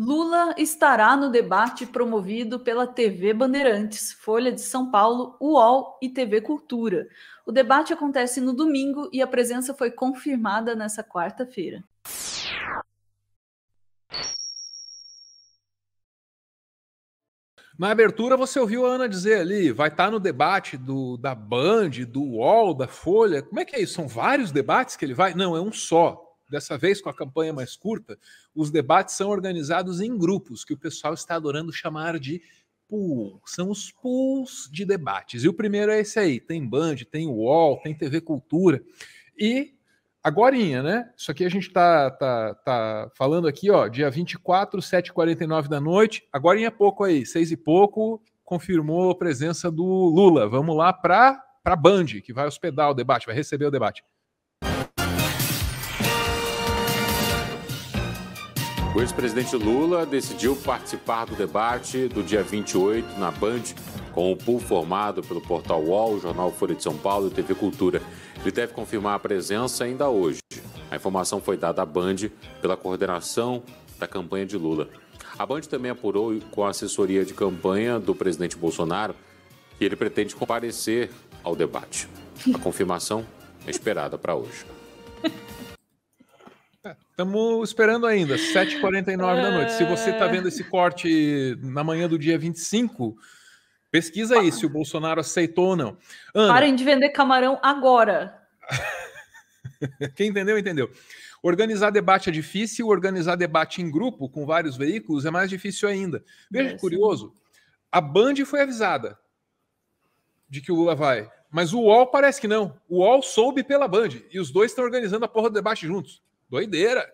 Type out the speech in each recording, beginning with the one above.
Lula estará no debate promovido pela TV Bandeirantes, Folha de São Paulo, UOL e TV Cultura. O debate acontece no domingo e a presença foi confirmada nessa quarta-feira. Na abertura, você ouviu a Ana dizer ali, vai estar tá no debate do, da Band, do UOL, da Folha. Como é que é isso? São vários debates que ele vai? Não, é um só dessa vez com a campanha mais curta, os debates são organizados em grupos, que o pessoal está adorando chamar de pool. São os pools de debates. E o primeiro é esse aí: tem Band, tem UOL, tem TV Cultura. E agora, né? Isso aqui a gente está tá, tá falando aqui, ó, dia 24, 7h49 da noite. Agora é pouco aí, seis e pouco, confirmou a presença do Lula. Vamos lá para a Band, que vai hospedar o debate, vai receber o debate. O ex-presidente Lula decidiu participar do debate do dia 28 na Band, com o pool formado pelo portal UOL, o jornal Folha de São Paulo e TV Cultura. Ele deve confirmar a presença ainda hoje. A informação foi dada à Band pela coordenação da campanha de Lula. A Band também apurou com a assessoria de campanha do presidente Bolsonaro que ele pretende comparecer ao debate. A confirmação é esperada para hoje. Estamos esperando ainda, 7h49 da noite. Se você está é. vendo esse corte na manhã do dia 25, pesquisa aí se o Bolsonaro aceitou ou não. Ana, Parem de vender camarão agora. Quem entendeu, entendeu. Organizar debate é difícil, organizar debate em grupo com vários veículos é mais difícil ainda. Veja é, que curioso, a Band foi avisada de que o Lula vai, mas o UOL parece que não. O UOL soube pela Band e os dois estão organizando a porra do debate juntos. Doideira.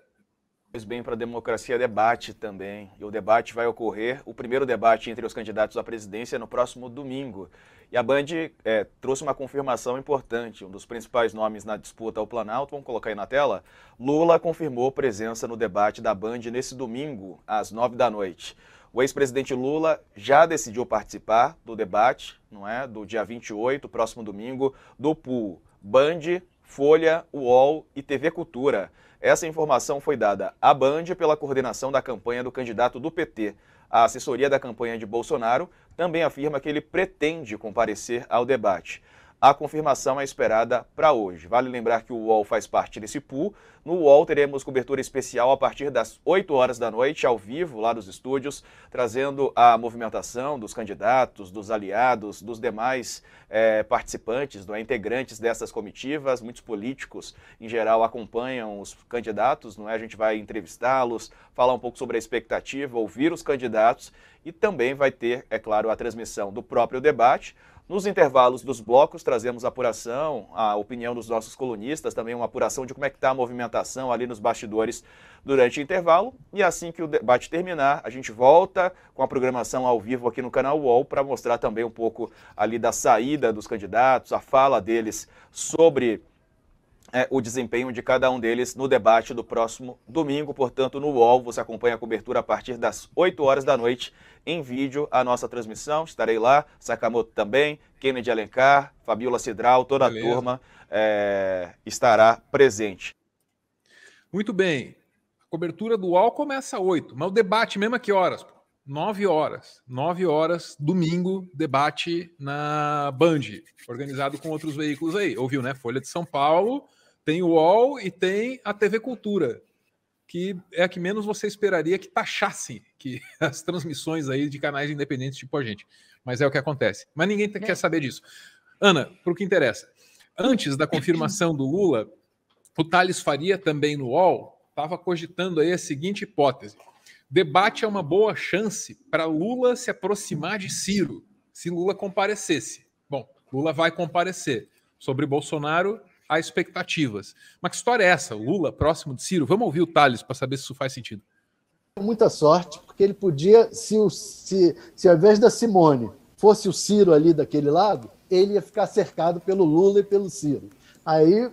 Pois bem para a democracia debate também. E o debate vai ocorrer, o primeiro debate entre os candidatos à presidência no próximo domingo. E a Band é, trouxe uma confirmação importante. Um dos principais nomes na disputa ao Planalto, vamos colocar aí na tela. Lula confirmou presença no debate da Band nesse domingo, às nove da noite. O ex-presidente Lula já decidiu participar do debate, não é? Do dia 28, próximo domingo, do PUL. Band Folha, UOL e TV Cultura. Essa informação foi dada à Band pela coordenação da campanha do candidato do PT. A assessoria da campanha de Bolsonaro também afirma que ele pretende comparecer ao debate. A confirmação é esperada para hoje. Vale lembrar que o UOL faz parte desse pool. No UOL teremos cobertura especial a partir das 8 horas da noite, ao vivo, lá dos estúdios, trazendo a movimentação dos candidatos, dos aliados, dos demais é, participantes, dos é, integrantes dessas comitivas. Muitos políticos, em geral, acompanham os candidatos, não é? A gente vai entrevistá-los, falar um pouco sobre a expectativa, ouvir os candidatos e também vai ter, é claro, a transmissão do próprio debate nos intervalos dos blocos, trazemos a apuração, a opinião dos nossos colunistas, também uma apuração de como é que está a movimentação ali nos bastidores durante o intervalo. E assim que o debate terminar, a gente volta com a programação ao vivo aqui no canal UOL para mostrar também um pouco ali da saída dos candidatos, a fala deles sobre é, o desempenho de cada um deles no debate do próximo domingo. Portanto, no UOL, você acompanha a cobertura a partir das 8 horas da noite, em vídeo, a nossa transmissão. Estarei lá, Sakamoto também, Kennedy Alencar, Fabiola Cidral, toda Beleza. a turma é, estará presente. Muito bem. A cobertura do UOL começa às 8, mas o debate mesmo a é que horas? 9 horas. 9 horas, domingo, debate na Band, organizado com outros veículos aí. Ouviu, né? Folha de São Paulo, tem o UOL e tem a TV Cultura, que é a que menos você esperaria que taxasse que as transmissões aí de canais independentes tipo a gente. Mas é o que acontece. Mas ninguém é. quer saber disso. Ana, para o que interessa. Antes da confirmação do Lula, o Thales Faria, também no UOL, estava cogitando aí a seguinte hipótese. Debate é uma boa chance para Lula se aproximar de Ciro, se Lula comparecesse. Bom, Lula vai comparecer. Sobre Bolsonaro, a expectativas. Mas que história é essa? Lula próximo de Ciro? Vamos ouvir o Thales para saber se isso faz sentido. Muita sorte, porque ele podia, se, o, se, se ao invés da Simone fosse o Ciro ali daquele lado, ele ia ficar cercado pelo Lula e pelo Ciro. Aí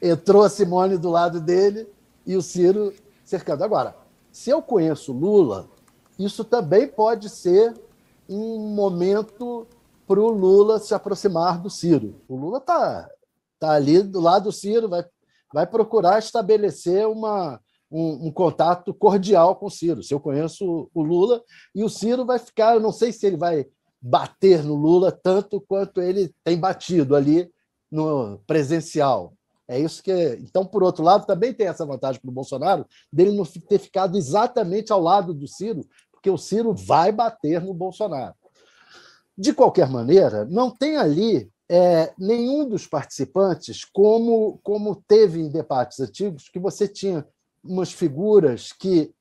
entrou a Simone do lado dele e o Ciro cercando Agora, se eu conheço Lula, isso também pode ser um momento para o Lula se aproximar do Ciro. O Lula está está ali do lado do Ciro, vai, vai procurar estabelecer uma, um, um, contato cordial com o Ciro. Se eu conheço o Lula, e o Ciro vai ficar, eu não sei se ele vai bater no Lula tanto quanto ele tem batido ali no presencial. É isso que. É, então, por outro lado, também tem essa vantagem para o Bolsonaro dele não ter ficado exatamente ao lado do Ciro, porque o Ciro vai bater no Bolsonaro. De qualquer maneira, não tem ali é, nenhum dos participantes, como, como teve em debates antigos, que você tinha umas figuras que,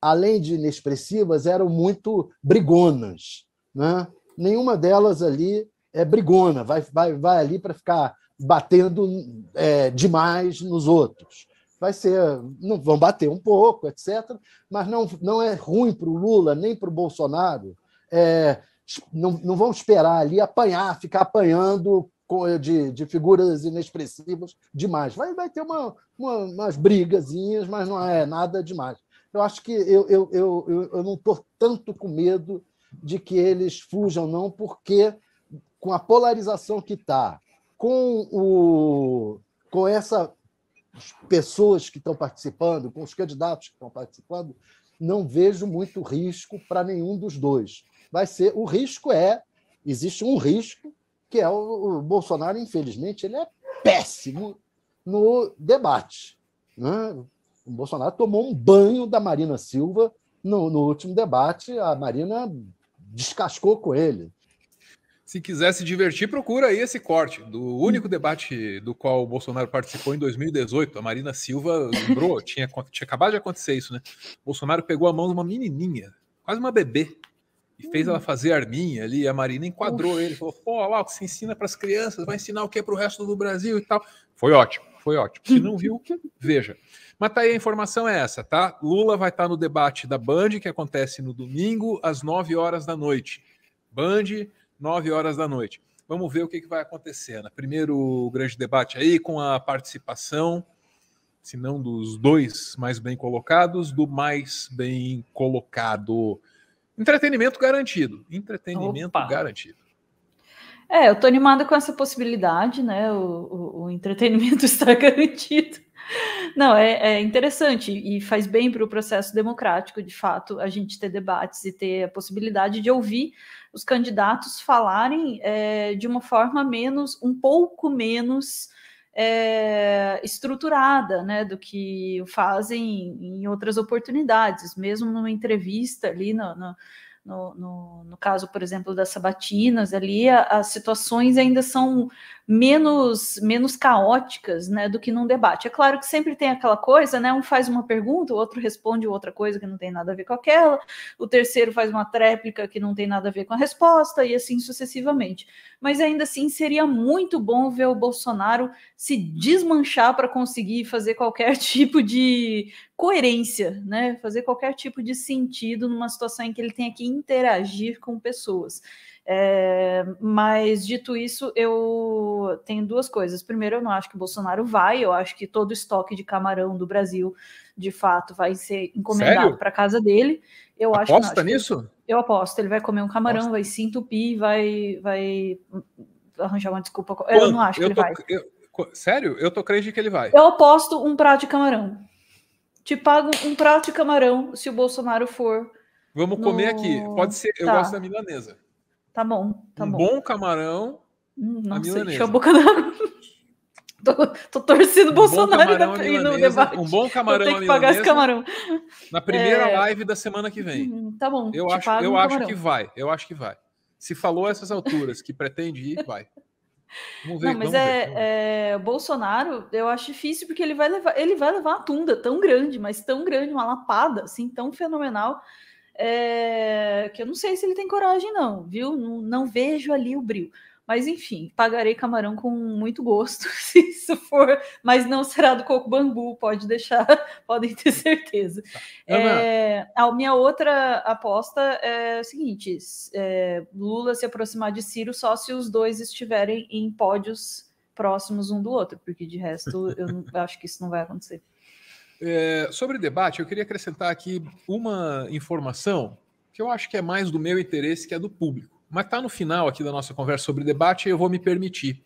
além de inexpressivas, eram muito brigonas. Né? Nenhuma delas ali é brigona, vai, vai, vai ali para ficar batendo é, demais nos outros. Vai ser, não, vão bater um pouco, etc., mas não, não é ruim para o Lula nem para o Bolsonaro. É, não, não vão esperar ali apanhar, ficar apanhando de, de figuras inexpressivas demais. Vai, vai ter uma, uma, umas brigazinhas, mas não é nada demais. Eu acho que eu, eu, eu, eu não estou tanto com medo de que eles fujam, não, porque com a polarização que está, com, o, com essa pessoas que estão participando, com os candidatos que estão participando, não vejo muito risco para nenhum dos dois vai ser o risco é existe um risco que é o, o Bolsonaro, infelizmente, ele é péssimo no debate. Né? O Bolsonaro tomou um banho da Marina Silva no, no último debate, a Marina descascou com ele. Se quiser se divertir, procura aí esse corte do único debate do qual o Bolsonaro participou em 2018. A Marina Silva lembrou, tinha, tinha acabado de acontecer isso, né? O Bolsonaro pegou a mão de uma menininha, quase uma bebê, e fez ela hum. fazer arminha ali. A Marina enquadrou Uf. ele, falou: pô, lá, você ensina para as crianças, vai ensinar o que é para o resto do Brasil e tal. Foi ótimo, foi ótimo. Se não viu, veja. Mas tá aí a informação é essa, tá? Lula vai estar tá no debate da Band, que acontece no domingo, às 9 horas da noite. Band, 9 horas da noite. Vamos ver o que, que vai acontecer. Né? Primeiro grande debate aí, com a participação, se não dos dois mais bem colocados, do mais bem colocado. Entretenimento garantido. Entretenimento Opa. garantido. É, eu tô animada com essa possibilidade, né? O, o, o entretenimento está garantido. Não, é, é interessante e faz bem para o processo democrático, de fato, a gente ter debates e ter a possibilidade de ouvir os candidatos falarem é, de uma forma menos, um pouco menos é, estruturada né, do que fazem em outras oportunidades, mesmo numa entrevista ali no, no no, no, no caso, por exemplo, das sabatinas ali, a, as situações ainda são menos, menos caóticas, né, do que num debate. É claro que sempre tem aquela coisa, né, um faz uma pergunta, o outro responde outra coisa que não tem nada a ver com aquela, o terceiro faz uma tréplica que não tem nada a ver com a resposta, e assim sucessivamente. Mas ainda assim, seria muito bom ver o Bolsonaro se desmanchar para conseguir fazer qualquer tipo de coerência, né? Fazer qualquer tipo de sentido numa situação em que ele tenha que interagir com pessoas. É, mas dito isso, eu tenho duas coisas. Primeiro, eu não acho que o Bolsonaro vai, eu acho que todo o estoque de camarão do Brasil, de fato, vai ser encomendado para casa dele. Eu Aposta acho que, nisso? Eu, eu aposto, ele vai comer um camarão, Aposta. vai se entupir, vai, vai arranjar uma desculpa. Eu não acho que eu ele tô, vai. Eu, sério? Eu tô crente que ele vai. Eu aposto um prato de camarão te pago um prato de camarão se o Bolsonaro for. Vamos no... comer aqui. Pode ser, eu tá. gosto da milanesa. Tá bom, tá um bom. bom camarão. Hum, não sei, a boca d'água. tô, tô torcendo um Bolsonaro na, ir no debate. Um bom camarão Tem que pagar esse camarão. Na primeira é... live da semana que vem. Uhum, tá bom. Eu, acho, eu um acho que vai. Eu acho que vai. Se falou a essas alturas que pretende ir, vai. Vamos ver, não, mas é, ver. é, é Bolsonaro, eu acho difícil porque ele vai levar, ele vai levar uma tunda tão grande, mas tão grande, uma lapada, assim, tão fenomenal, é, que eu não sei se ele tem coragem não, viu? Não, não vejo ali o brilho. Mas enfim, pagarei camarão com muito gosto, se isso for, mas não será do coco bambu, pode deixar, podem ter certeza. Tá. É, a minha outra aposta é o seguinte: é, Lula se aproximar de Ciro só se os dois estiverem em pódios próximos um do outro, porque de resto eu acho que isso não vai acontecer. É, sobre debate, eu queria acrescentar aqui uma informação que eu acho que é mais do meu interesse que é do público mas está no final aqui da nossa conversa sobre debate e eu vou me permitir.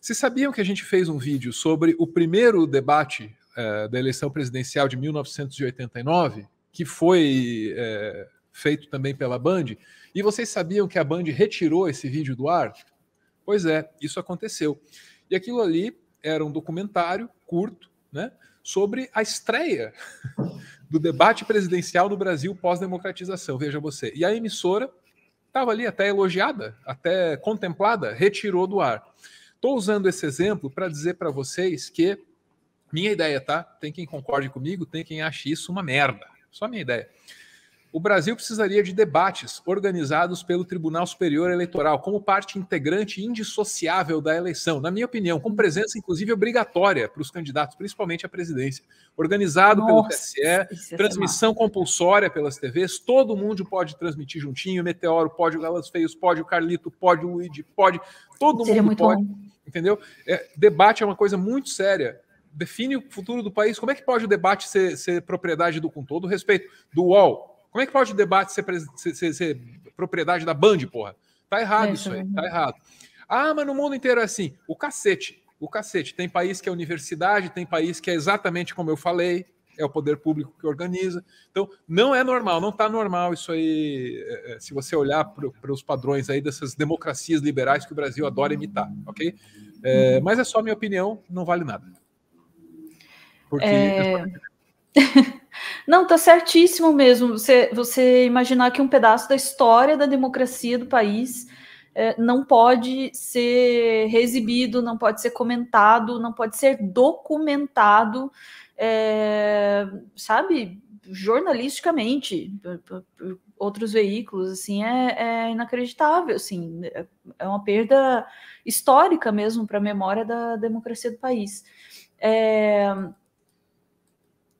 Vocês sabiam que a gente fez um vídeo sobre o primeiro debate é, da eleição presidencial de 1989, que foi é, feito também pela Band? E vocês sabiam que a Band retirou esse vídeo do ar? Pois é, isso aconteceu. E aquilo ali era um documentário curto, né? Sobre a estreia do debate presidencial no Brasil pós-democratização. Veja você. E a emissora estava ali até elogiada, até contemplada, retirou do ar. Estou usando esse exemplo para dizer para vocês que minha ideia, tá? Tem quem concorde comigo, tem quem ache isso uma merda. Só minha ideia o Brasil precisaria de debates organizados pelo Tribunal Superior Eleitoral como parte integrante indissociável da eleição, na minha opinião, com presença inclusive obrigatória para os candidatos, principalmente à presidência. Organizado Nossa, pelo TSE, é transmissão é compulsória pelas TVs, todo mundo pode transmitir juntinho, Meteoro pode, o Galas Feios pode, o Carlito pode, o Luigi pode, todo Seria mundo pode. Bom. Entendeu? É, debate é uma coisa muito séria define o futuro do país. Como é que pode o debate ser, ser propriedade do, com todo respeito, do UOL, como é que pode o debate ser, ser, ser, propriedade da Band, porra? Tá errado é, isso aí, tá errado. Ah, mas no mundo inteiro é assim. O cacete, o cacete. Tem país que é universidade, tem país que é exatamente como eu falei, é o poder público que organiza. Então, não é normal, não está normal isso aí, é, é, se você olhar para os padrões aí dessas democracias liberais que o Brasil adora imitar, ok? É, uhum. mas é só minha opinião, não vale nada. Porque... É... Não, tá certíssimo mesmo. Você, você imaginar que um pedaço da história da democracia do país é, não pode ser reexibido, não pode ser comentado, não pode ser documentado, é, sabe, jornalisticamente, outros veículos, assim, é, é inacreditável, assim, é, é uma perda histórica mesmo para a memória da democracia do país. É,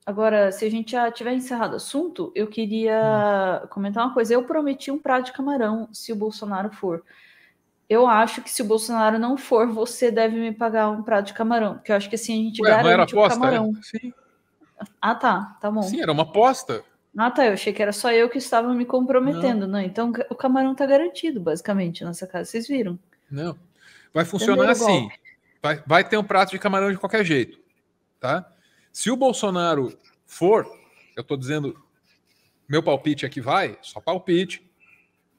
Agora, se a gente já tiver encerrado o assunto, eu queria hum. comentar uma coisa. Eu prometi um prato de camarão se o Bolsonaro for. Eu acho que se o Bolsonaro não for, você deve me pagar um prato de camarão, porque eu acho que assim a gente Ué, garante era aposta, o camarão. Era... Sim. Ah, tá, tá bom. Sim, era uma aposta. Ah, tá, eu achei que era só eu que estava me comprometendo, não. Né? Então o camarão tá garantido, basicamente, nessa casa, vocês viram? Não. Vai funcionar Entendeu assim. Vai, vai ter um prato de camarão de qualquer jeito, tá? Se o Bolsonaro for, eu estou dizendo, meu palpite é que vai, só palpite.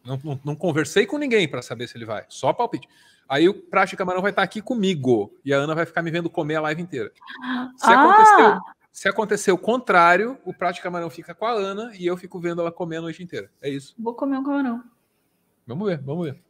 Não, não, não conversei com ninguém para saber se ele vai, só palpite. Aí o Praxe Camarão vai estar tá aqui comigo e a Ana vai ficar me vendo comer a live inteira. Se ah! aconteceu, se acontecer o contrário, o prato camarão fica com a Ana e eu fico vendo ela comer a noite inteira. É isso. Vou comer um camarão. Vamos ver, vamos ver.